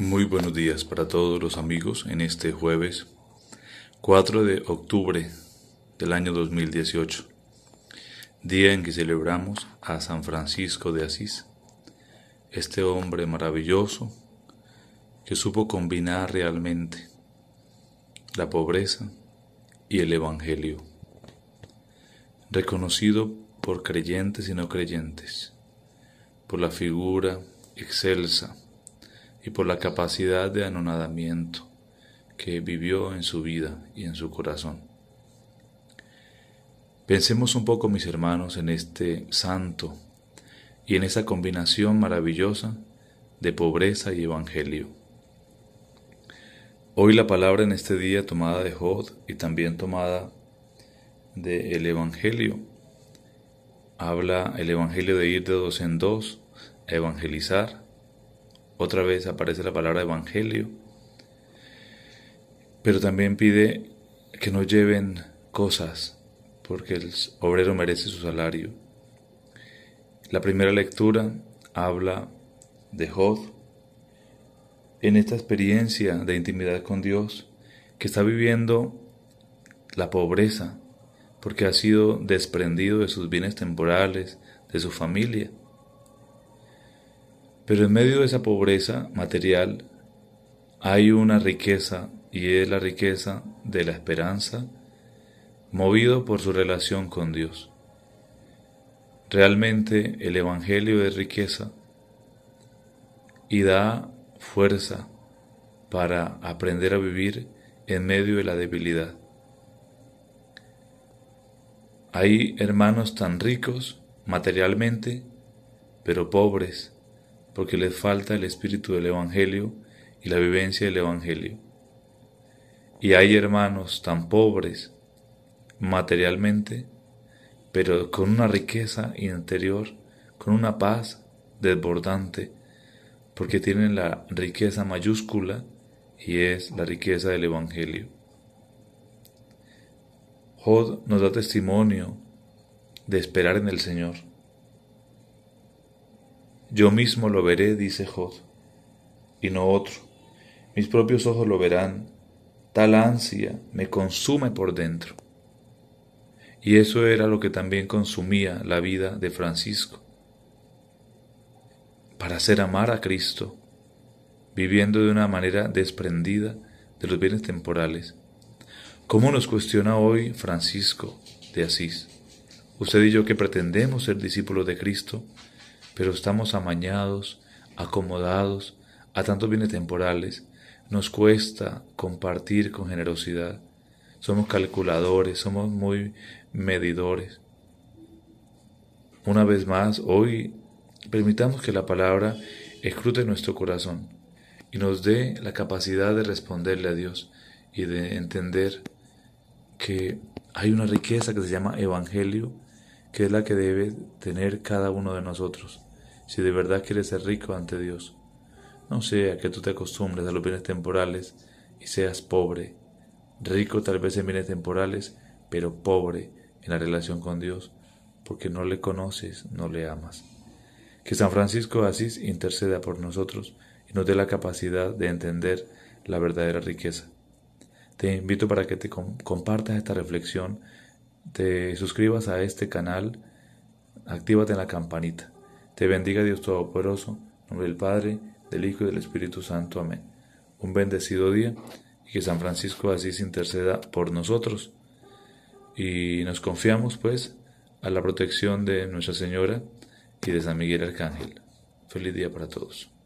Muy buenos días para todos los amigos en este jueves 4 de octubre del año 2018, día en que celebramos a San Francisco de Asís, este hombre maravilloso que supo combinar realmente la pobreza y el Evangelio, reconocido por creyentes y no creyentes, por la figura excelsa, y por la capacidad de anonadamiento que vivió en su vida y en su corazón. Pensemos un poco, mis hermanos, en este santo y en esa combinación maravillosa de pobreza y evangelio. Hoy la palabra en este día tomada de Jod y también tomada del el Evangelio. Habla el Evangelio de ir de dos en dos, a evangelizar, otra vez aparece la palabra evangelio. Pero también pide que no lleven cosas, porque el obrero merece su salario. La primera lectura habla de Job en esta experiencia de intimidad con Dios, que está viviendo la pobreza, porque ha sido desprendido de sus bienes temporales, de su familia, pero en medio de esa pobreza material hay una riqueza y es la riqueza de la esperanza movido por su relación con Dios. Realmente el Evangelio es riqueza y da fuerza para aprender a vivir en medio de la debilidad. Hay hermanos tan ricos materialmente, pero pobres porque les falta el espíritu del Evangelio y la vivencia del Evangelio. Y hay hermanos tan pobres materialmente, pero con una riqueza interior, con una paz desbordante, porque tienen la riqueza mayúscula y es la riqueza del Evangelio. Jod nos da testimonio de esperar en el Señor. Yo mismo lo veré, dice Jod, y no otro. Mis propios ojos lo verán. Tal ansia me consume por dentro. Y eso era lo que también consumía la vida de Francisco. Para hacer amar a Cristo, viviendo de una manera desprendida de los bienes temporales. ¿Cómo nos cuestiona hoy Francisco de Asís? Usted y yo que pretendemos ser discípulos de Cristo, pero estamos amañados, acomodados a tantos bienes temporales, nos cuesta compartir con generosidad. Somos calculadores, somos muy medidores. Una vez más, hoy permitamos que la palabra escrute nuestro corazón y nos dé la capacidad de responderle a Dios y de entender que hay una riqueza que se llama Evangelio, que es la que debe tener cada uno de nosotros si de verdad quieres ser rico ante Dios. No sea que tú te acostumbres a los bienes temporales y seas pobre, rico tal vez en bienes temporales, pero pobre en la relación con Dios, porque no le conoces, no le amas. Que San Francisco de Asís interceda por nosotros y nos dé la capacidad de entender la verdadera riqueza. Te invito para que te compartas esta reflexión, te suscribas a este canal, actívate en la campanita te bendiga Dios Todopoderoso, nombre del Padre, del Hijo y del Espíritu Santo. Amén. Un bendecido día y que San Francisco así se interceda por nosotros. Y nos confiamos pues a la protección de Nuestra Señora y de San Miguel Arcángel. Feliz día para todos.